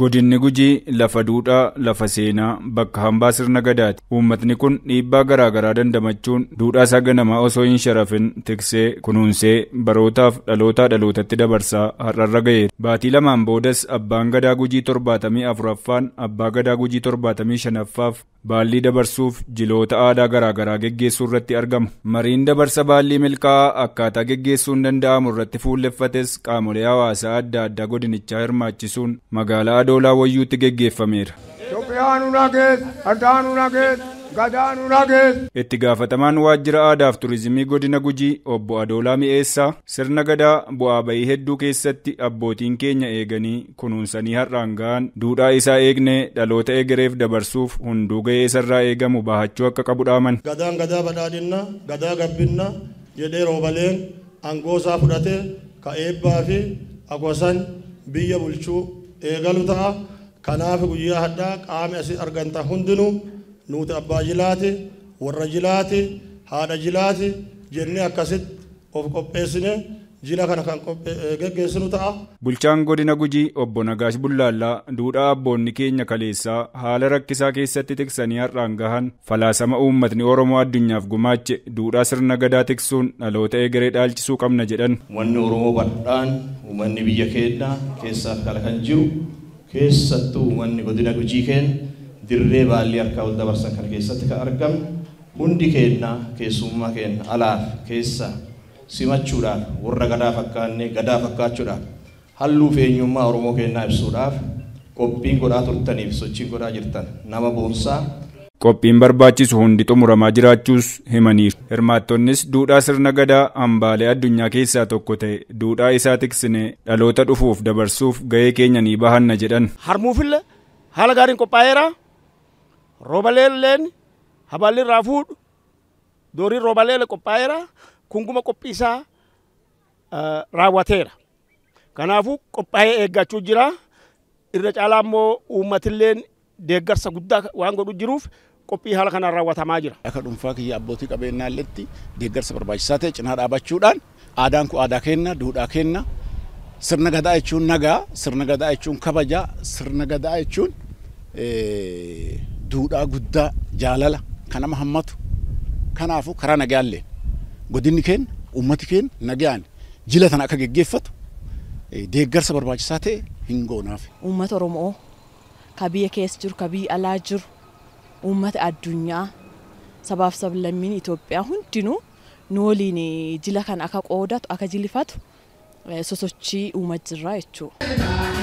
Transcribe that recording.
Godinni Gujii lafa duudhaa, lafa seenaa, bakka hambaa sirna gadaati. Uummatni kun dhiibbaa garaa garaa dandamachuun duudhaa saganamaa osoo hin sharafin tiksee, kunuunsee, barootaaf dhalootaa dhalootatti dabarsaa har'arra ga'eera. Baatii lamaan boodas abbaan gadaa Gujii torbaatamii afuraffaan abbaa gadaa Gujii torbaatamii shanaffaaf baallii dabarsuuf jiloota aadaa garaagaraa geggeessuu irratti argamu. Mariin dabarsa baallii milkaa'aa akkaataa geggeessuun danda'amu irratti fuulleffates qaamolee hawaasaa adda addaa godinichaa hirmaachisuun magaalaa adoolaa wayyuutti geggeeffameera. gadaan Itti gaafatamaan waajjira aadaaf tuurizimii godina gujii obbo Adoolaa Mi'eessaa sirna gadaa bu'aa bayii hedduu keessatti abbootiin keenya eeganii kunuunsanii har'aan ga'an duudhaa isaa eegnee dhaloota egereef dabarsuuf hunduu ga'ee isarraa eegamu bahachuu akka qabu dhaaman. Gadaan gadaa badhaadhinna gadaa gabbinna jedhee roobaleen angoosaa fudhatee ka eebbaa fi agosan biyya bulchuu eegalu ta'a kanaaf guyyaa hadhaa qaame asii argantaa hundinuu. nuti abbaa jilaati warra jilaati haadha jilaati jennee akkasitti of qopheessine jila kana kan eh, geggeessinu ta'a. Bulchaan godina Gujii obbo Nagaash Bullaallaa duudhaa abboonni keenya kaleessaa haala rakkisaa keessatti tiksanii har'aan gahan falaasama uummatni Oromoo addunyaaf gumaache duudhaa sirna gadaa tiksuun dhaloota garee dhaalchisuu qabna jedhan. Wanni Oromoo bal'aan uummanni biyya keenyaa keessaa kala kan jiru keessattuu uummanni godina Gujii keenya dirree baallee harkaa ol dabarsan kan keessatti kan argamne hundi keennaa keessummaa kenna alaaf keessa simachuudhaaf warra gadaa fakkaannee gadaa fakkaachuudhaaf halluu feenyummaa Oromoo kennaa ibsuudhaaf qophiin godhaa turtaniif sochiin godhaa jirtan nama boorsaa. Qophiin barbaachisu hundi xumuramaa jiraachuus himaniif Hirmaattonnis duudhaa sirna gadaa hambaalee addunyaa keessaa tokko ta'e duudhaa isaa tiksine dhaloota dhufuuf dabarsuuf gahee keenya ni bahanna jedhan. Harmuufille haala gaariin qophaa'eera. Roobaleelleen habaalli irraa fuudhu doorii roobaleele qophaa'eera. Kun guma qophii isaa raawwateera. Kanaafuu qophaa'ee eeggachuu jira. Irra caalaa immoo uummatilleen deeggarsa guddaa waan godhu jiruuf qophii haala kanaan raawwatamaa jira. Akka dhuunfaa kiyya abbootii qabeenyaalletti deeggarsa barbaachisaa ta'e cinaa dhaabachuudhaan aadaan kun aadaa kenna, duudhaa kenna. Sirna gadaa jechuun nagaa, sirna gadaa jechuun kabaja, sirna gadaa jechuun duudhaa guddaa jaalala kan hammatu kanaafu karaa nagaallee godinni keenya ummati keenya nagaan jila tan akka geggeeffatu deeggarsa barbaachisaa ta'e hin goonaaf. Uummata Oromoo ka biyya keessa jiru ka biyya alaa jiru uummata addunyaa sabaaf sab-lammiin Itoophiyaa hundinuu nu waliin jila kan akka qoodatu akka jilifatu sosochii uumat jirra jechuudha.